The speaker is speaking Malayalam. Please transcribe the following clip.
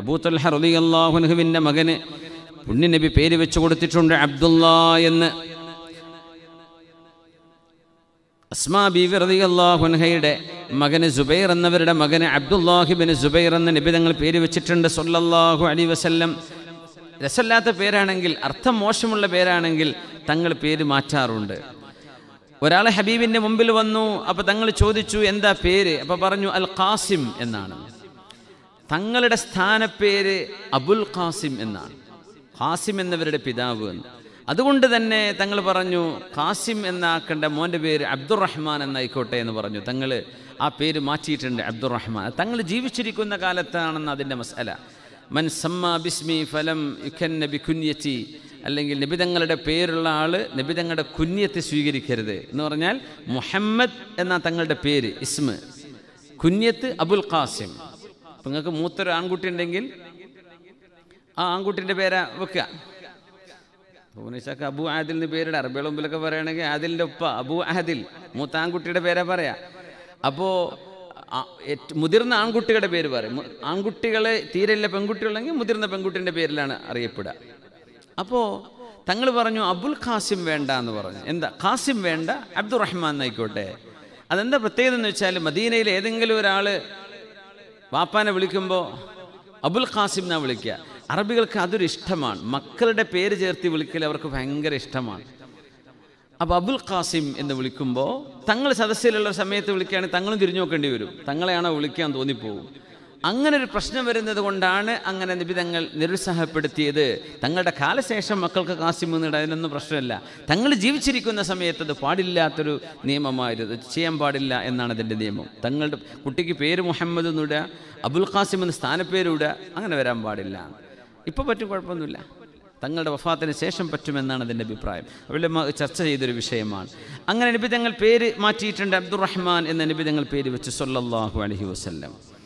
അബൂത്തൽഹ മകന് പുണ്യനബി പേര് വെച്ച് കൊടുത്തിട്ടുണ്ട് അബ്ദുല്ല എന്ന് അസ്മാ ബീവി റതി അള്ളാഹുൻഹയുടെ മകന് ജുബൈർ എന്നവരുടെ മകന് അബ്ദുല്ലാഹിബിന് ജുബൈർ എന്ന നബി തങ്ങൾ പേര് വെച്ചിട്ടുണ്ട് സൊല്ലാഹു അലി വസല്ലം രസമല്ലാത്ത പേരാണെങ്കിൽ അർത്ഥം മോശമുള്ള പേരാണെങ്കിൽ തങ്ങൾ പേര് മാറ്റാറുണ്ട് ഒരാൾ ഹബീബിൻ്റെ മുമ്പിൽ വന്നു അപ്പോൾ തങ്ങൾ ചോദിച്ചു എന്താ പേര് അപ്പോൾ പറഞ്ഞു അൽ ഖാസിം എന്നാണ് തങ്ങളുടെ സ്ഥാനപ്പേര് അബുൽ ഖാസിം എന്നാണ് ഖാസിം എന്നവരുടെ പിതാവ് എന്ന് അതുകൊണ്ട് തന്നെ തങ്ങൾ പറഞ്ഞു ഖാസിം എന്നാക്കേണ്ട മോൻ്റെ പേര് അബ്ദുറഹ്മാൻ എന്നായിക്കോട്ടെ എന്ന് പറഞ്ഞു തങ്ങൾ ആ പേര് മാറ്റിയിട്ടുണ്ട് അബ്ദുറഹ്മാൻ തങ്ങൾ ജീവിച്ചിരിക്കുന്ന കാലത്താണെന്ന് അതിൻ്റെ മസല മൻ സമ്മ ബിസ്മി ഫലം യുഖൻ നബി കുഞ്ഞി അല്ലെങ്കിൽ നിബിതങ്ങളുടെ പേരുള്ള ആൾ നിബിതങ്ങളുടെ കുഞ്ഞത്തെ സ്വീകരിക്കരുത് എന്ന് പറഞ്ഞാൽ മുഹമ്മദ് എന്ന തങ്ങളുടെ പേര് ഇസ്മ കുഞ്ഞത്ത് അബുൽ ഖാസിം നിങ്ങൾക്ക് മൂത്തൊരു ആൺകുട്ടി ഉണ്ടെങ്കിൽ ആ ആൺകുട്ടിൻ്റെ പേരാ വെക്കുക ഭുവനേശ്വർക്ക് അബു ആദിൽ എന്ന് പേരിടാം അറബിയുടെ മുമ്പിലൊക്കെ പറയുകയാണെങ്കിൽ ആദിലിൻ്റെ ഒപ്പ അബു ആദിൽ മൂത്ത ആൺകുട്ടിയുടെ പേരാ പറയാ അപ്പോൾ മുതിർന്ന ആൺകുട്ടികളുടെ പേര് പറയും ആൺകുട്ടികളെ തീരെയില്ല പെൺകുട്ടികളെങ്കിൽ മുതിർന്ന പെൺകുട്ടിൻ്റെ പേരിലാണ് അറിയപ്പെടുക അപ്പോൾ തങ്ങൾ പറഞ്ഞു അബുൽ ഖാസിം വേണ്ട എന്ന് പറഞ്ഞു എന്താ ഖാസിം വേണ്ട അബ്ദുറഹ്മാൻ ആയിക്കോട്ടെ അതെന്താ പ്രത്യേകത എന്ന് വെച്ചാൽ മദീനയിൽ ഏതെങ്കിലും ഒരാൾ വാപ്പാനെ വിളിക്കുമ്പോൾ അബുൽ ഖാസിംന വിളിക്കുക അറബികൾക്ക് അതൊരു ഇഷ്ടമാണ് മക്കളുടെ പേര് ചേർത്ത് വിളിക്കൽ അവർക്ക് ഭയങ്കര ഇഷ്ടമാണ് അപ്പോൾ അബുൽ ഖാസിം എന്ന് വിളിക്കുമ്പോൾ തങ്ങൾ സദസ്സിലുള്ള സമയത്ത് വിളിക്കുകയാണെങ്കിൽ തങ്ങളും തിരിഞ്ഞു നോക്കേണ്ടി വരും തങ്ങളെയാണോ വിളിക്കാൻ തോന്നിപ്പോകും അങ്ങനൊരു പ്രശ്നം വരുന്നത് കൊണ്ടാണ് അങ്ങനെ നിബിതങ്ങൾ നിരുത്സാഹപ്പെടുത്തിയത് തങ്ങളുടെ കാലശേഷം മക്കൾക്ക് കാശി മുന്നിട്ട് അതിനൊന്നും പ്രശ്നമില്ല തങ്ങൾ ജീവിച്ചിരിക്കുന്ന സമയത്ത് അത് പാടില്ലാത്തൊരു നിയമമായിരുന്നു ചെയ്യാൻ പാടില്ല എന്നാണ് അതിൻ്റെ നിയമം തങ്ങളുടെ കുട്ടിക്ക് പേര് മുഹമ്മദ് എന്നിടുക അബുൽ ഖാസിം എന്ന് സ്ഥാനപ്പേരിടുക അങ്ങനെ വരാൻ പാടില്ല ഇപ്പോൾ പറ്റും കുഴപ്പമൊന്നുമില്ല തങ്ങളുടെ വഫാത്തിന് ശേഷം പറ്റുമെന്നാണ് അതിൻ്റെ അഭിപ്രായം അവരുടെ ചർച്ച ചെയ്തൊരു വിഷയമാണ് അങ്ങനെ നിബിതങ്ങൾ പേര് മാറ്റിയിട്ടുണ്ട് അബ്ദുറഹ്മാൻ എന്ന നിബിതങ്ങൾ പേര് വെച്ച് സൊല്ലാഹു അലഹി വസ്ല്ലം